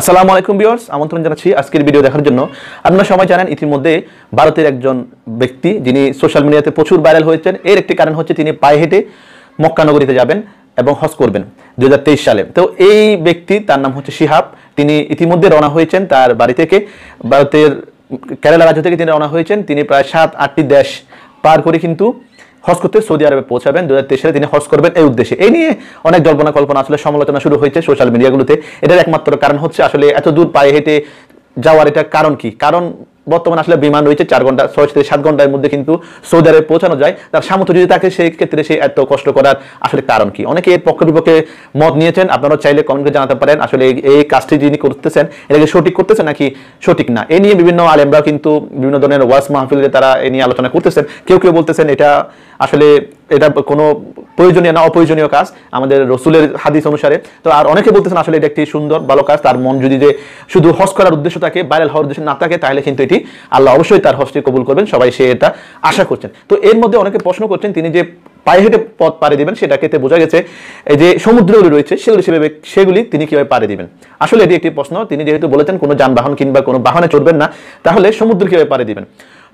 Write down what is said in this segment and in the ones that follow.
আসসালামু আলাইকুম বিওর্স আমন্ত্রণ জানাচ্ছি আজকের ভিডিও দেখার জন্য আপনারা সবাই জানেন ইতিমধ্যে ভারতের একজন ব্যক্তি যিনি সোশ্যাল মিডিয়াতে প্রচুর ভাইরাল হয়েছেন এর একটি কারণ হচ্ছে তিনি পায়ে হেঁটে মক্কানগরীতে যাবেন এবং হজ করবেন দু সালে তো এই ব্যক্তি তার নাম হচ্ছে শিহাব তিনি ইতিমধ্যে রওনা হয়েছেন তার বাড়ি থেকে ভারতের কেরালা রাজ্য থেকে তিনি রওনা হয়েছেন তিনি প্রায় সাত আটটি দেশ পার করে কিন্তু হজ করতে সৌদি আরবে পৌঁছাবেন দু হাজার তিনি হজ করবেন এই উদ্দেশ্যে এই নিয়ে অনেক জল্পনা কল্পনা আসলে সমালোচনা শুরু হয়েছে সোশ্যাল মিডিয়াগুলোতে এটার একমাত্র কারণ হচ্ছে আসলে এত দূর পায়ে হেঁটে যাওয়ার এটা কারণ কি কারণ বর্তমানে আসলে বিমান রয়েছে চার ঘন্টা ছয় থেকে সাত ঘন্টার মধ্যে কিন্তু সৌদি আরবে পৌঁছানো যায় তার সামর্থ্য যদি থাকে সেই ক্ষেত্রে সে এত কষ্ট করার আসলে কারণ কি অনেকে এর পক্ষ বিপক্ষে মত নিয়েছেন আপনারা চাইলে কমেন্টে জানাতে পারেন আসলে এই কাজটি যিনি করতেছেন এটাকে সঠিক করতেছেন নাকি সঠিক না এ নিয়ে বিভিন্ন আলেমরাও কিন্তু বিভিন্ন ধরনের ওয়াস মাহফিলে তারা এ নিয়ে আলোচনা করতেছেন কেউ কেউ বলতেছেন এটা আসলে এটা কোনো প্রয়োজনীয় না অপ্রয়োজনীয় কাজ আমাদের রসুলের হাদিস অনুসারে তো আর অনেকে বলতেছেন আসলে এটা একটি সুন্দর ভালো কাজ তার মন যদি যে শুধু হস করার উদ্দেশ্য থাকে ভাইরাল হওয়ার উদ্দেশ্য না থাকে তাহলে কিন্তু এটি আল্লাহ অবশ্যই তার হজটি কবুল করবেন সবাই সে এটা আশা করছেন তো এর মধ্যে অনেকে প্রশ্ন করছেন তিনি যে পায়ে হেঁটে পথ পাড়ি দেবেন সেটাকে বোঝা গেছে এই যে সমুদ্রগুলি রয়েছে সেগুলি সেভাবে সেগুলি তিনি কীভাবে পাড়ি দেবেন আসলে এটি একটি প্রশ্ন তিনি যেহেতু বলেছেন কোনো যানবাহন কিংবা কোনো বাহনে চড়বেন না তাহলে সমুদ্র কীভাবে পাড়ি দেবেন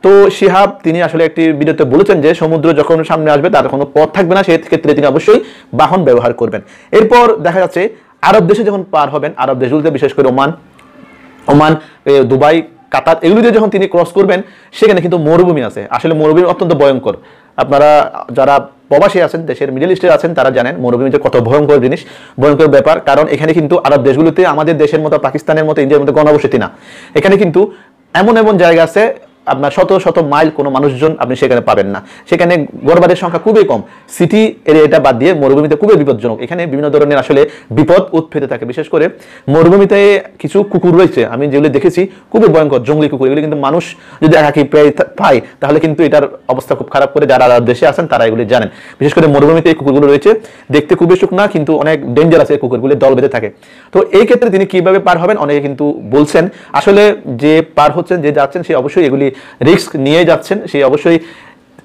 তো শিহাব তিনি আসলে একটি ভিডিওতে বলেছেন যে সমুদ্র যখন সামনে আসবে তার কোনো পথ থাকবে না সেই ক্ষেত্রে তিনি অবশ্যই বাহন ব্যবহার করবেন এরপর দেখা যাচ্ছে আরব দেশে যখন পার হবেন আরব দেশগুলিতে বিশেষ করে ওমান ওমান দুবাই কাতার এগুলো যখন তিনি ক্রস করবেন সেখানে কিন্তু মরুভূমি আছে আসলে মরুভূমি অত্যন্ত ভয়ঙ্কর আপনারা যারা প্রবাসী আছেন দেশের মিডিল ইস্টে আছেন তারা জানেন মরুভূমিতে কত ভয়ঙ্কর জিনিস ভয়ঙ্কর ব্যাপার কারণ এখানে কিন্তু আরব দেশগুলিতে আমাদের দেশের মতো পাকিস্তানের মতো ইন্ডিয়ার মতো গণবসতি না এখানে কিন্তু এমন এমন জায়গা আছে আপনার শত শত মাইল কোনো মানুষজন আপনি সেখানে পাবেন না সেখানে গড়বাদের সংখ্যা খুবই কম সিটি এরিয়াটা বাদ দিয়ে মরুভূমিতে খুবই বিপজ্জনক এখানে বিভিন্ন ধরনের আসলে বিপদ উৎফেতে থাকে বিশেষ করে মরুভূমিতে কিছু কুকুর রয়েছে আমি যেগুলো দেখেছি খুবই ভয়ঙ্কর জঙ্গলি কুকুর এগুলি কিন্তু মানুষ যদি একাকি প্রায় পায় তাহলে কিন্তু এটার অবস্থা খুব খারাপ করে যারা দেশে আসেন তারা এগুলি জানেন বিশেষ করে মরুভূমিতে এই কুকুরগুলো রয়েছে দেখতে খুবই সুখ না কিন্তু অনেক ডেঞ্জারাস এই কুকুরগুলি দল বেঁধে থাকে তো এই ক্ষেত্রে তিনি কিভাবে পার হবেন অনেকে কিন্তু বলছেন আসলে যে পার হচ্ছেন যে যাচ্ছেন সে অবশ্যই এগুলি রিস্ক নিয়ে যাচ্ছেন সেই অবশ্যই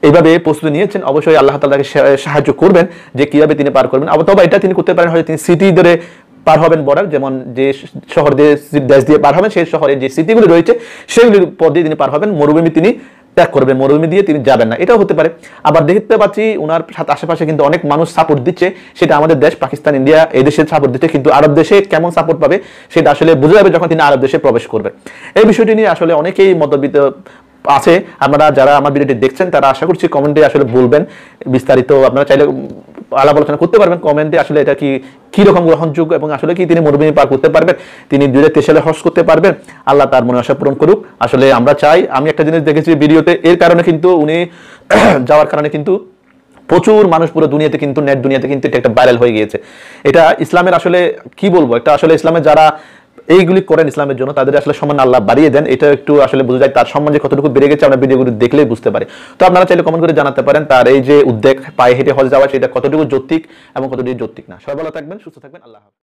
এইভাবে প্রস্তুতি নিয়েছেন অবশ্যই আল্লাহ তালাকে সাহায্য করবেন যে কীভাবে তিনি পার করবেন আবার তবে এটা তিনি করতে পারেন হয়তো তিনি সিটি ধরে পার হবেন বর্ডার যেমন যে শহর দিয়ে দেশ দিয়ে পার হবেন সেই শহরের যে স্মৃতিগুলি রয়েছে সেগুলির পথ দিয়ে তিনি পার হবেন মরুভূমি তিনি ত্যাগ করবেন মরুভূমি দিয়ে তিনি যাবেন না এটাও হতে পারে আবার দেখতে পাচ্ছি ওনার সাথে আশেপাশে কিন্তু অনেক মানুষ সাপোর্ট দিচ্ছে সেটা আমাদের দেশ পাকিস্তান ইন্ডিয়া এই দেশে সাপোর্ট দিচ্ছে কিন্তু আরব দেশে কেমন সাপোর্ট পাবে সেটা আসলে বোঝা যাবে যখন তিনি আরব দেশে প্রবেশ করবেন এই বিষয়টি নিয়ে আসলে অনেকেই মতবিত আছে আপনারা যারা আমার ভিডিওটি দেখছেন তারা আশা করছি কমেন্টে আসলে বলবেন বিস্তারিত আপনারা চাইলে আলাপ আলোচনা করতে পারবেন কমেন্টে আসলে এটা কি কীরকম গ্রহণযোগ্য এবং আসলে কি তিনি মরুভূমি পার করতে পারবেন তিনি দুই হাজার সালে হস করতে পারবেন আল্লাহ তার মনে আশা পূরণ করুক আসলে আমরা চাই আমি একটা জিনিস দেখেছি ভিডিওতে এর কারণে কিন্তু উনি যাওয়ার কারণে কিন্তু প্রচুর মানুষ পুরো দুনিয়াতে কিন্তু নেট দুনিয়াতে কিন্তু এটা একটা ভাইরাল হয়ে গিয়েছে এটা ইসলামের আসলে কি বলবো একটা আসলে ইসলামের যারা এইগুলি করেন ইসলামের জন্য তাদের আসলে সম্মান আল্লাহ বাড়িয়ে দেন এটা একটু আসলে বোঝা যায় তার সম্মান যে কতটুকু বেড়ে গেছে আমরা ভিডিওগুলি দেখলেই বুঝতে পারি তো আপনারা চাইলে কমেন্ট করে জানাতে পারেন তার এই যে উদ্বেগ পায়ে হেঁটে হল যাওয়া সেটা কতটুকু যৌক্তিক এবং কতটুকু যৌক্তিক না সবাই ভালো থাকবেন সুস্থ থাকবেন আল্লাহ